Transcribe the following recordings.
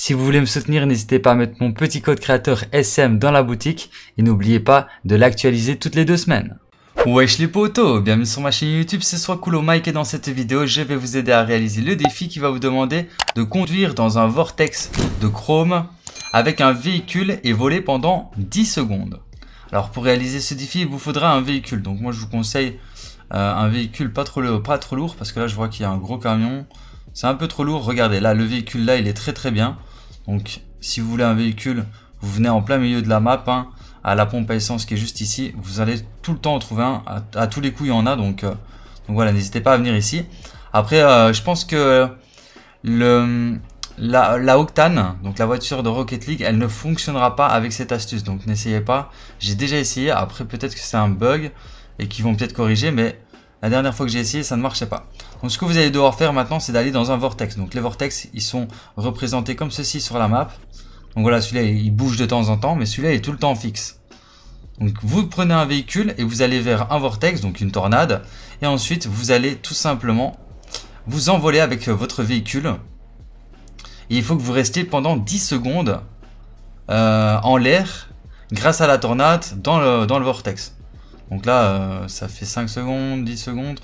Si vous voulez me soutenir, n'hésitez pas à mettre mon petit code créateur SM dans la boutique et n'oubliez pas de l'actualiser toutes les deux semaines. Wesh les potos, bienvenue sur ma chaîne YouTube, c'est soit Cool Mike et dans cette vidéo je vais vous aider à réaliser le défi qui va vous demander de conduire dans un vortex de chrome avec un véhicule et voler pendant 10 secondes. Alors pour réaliser ce défi il vous faudra un véhicule, donc moi je vous conseille euh, un véhicule pas trop, pas trop lourd parce que là je vois qu'il y a un gros camion, c'est un peu trop lourd, regardez là le véhicule là il est très très bien, donc si vous voulez un véhicule, vous venez en plein milieu de la map, hein, à la pompe à essence qui est juste ici. Vous allez tout le temps en trouver un. À, tous les coups, il y en a. Donc, euh, voilà, n'hésitez pas à venir ici. Après, euh, je pense que la, la, Octane, donc la voiture de Rocket League, elle ne fonctionnera pas avec cette astuce. Donc n'essayez pas. J'ai déjà essayé. Après, peut-être que c'est un bug et qu'ils vont peut-être corriger. Mais la dernière fois que j'ai essayé, ça ne marchait pas. Donc ce que vous allez devoir faire maintenant, c'est d'aller dans un vortex. Donc les vortex, ils sont représentés comme ceci sur la map. Donc voilà, celui-là, il bouge de temps en temps, mais celui-là, est tout le temps fixe. Donc vous prenez un véhicule et vous allez vers un vortex, donc une tornade. Et ensuite, vous allez tout simplement vous envoler avec votre véhicule. Et il faut que vous restiez pendant 10 secondes euh, en l'air grâce à la tornade dans le, dans le vortex. Donc là, euh, ça fait 5 secondes, 10 secondes.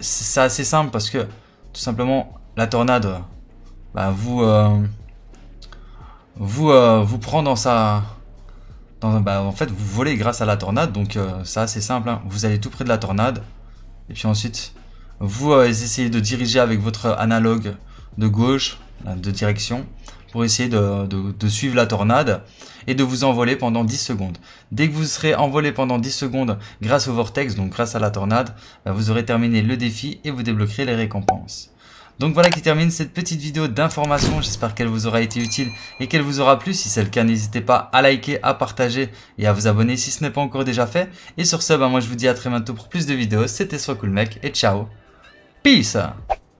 c'est assez simple parce que, tout simplement, la tornade, bah, vous, euh, vous, euh, vous prend dans sa... Bah, en fait, vous volez grâce à la tornade, donc c'est assez simple. Hein. Vous allez tout près de la tornade, et puis ensuite, vous essayez de diriger avec votre analogue de gauche, de direction, pour essayer de, suivre la tornade et de vous envoler pendant 10 secondes. Dès que vous serez envolé pendant 10 secondes grâce au vortex, donc grâce à la tornade, bah, vous aurez terminé le défi et vous débloquerez les récompenses. Donc voilà qui termine cette petite vidéo d'information, j'espère qu'elle vous aura été utile et qu'elle vous aura plu. Si c'est le cas, n'hésitez pas à liker, à partager et à vous abonner si ce n'est pas encore déjà fait. Et sur ce, bah, moi je vous dis à très bientôt pour plus de vidéos, c'était Soit Cool Mec et ciao, peace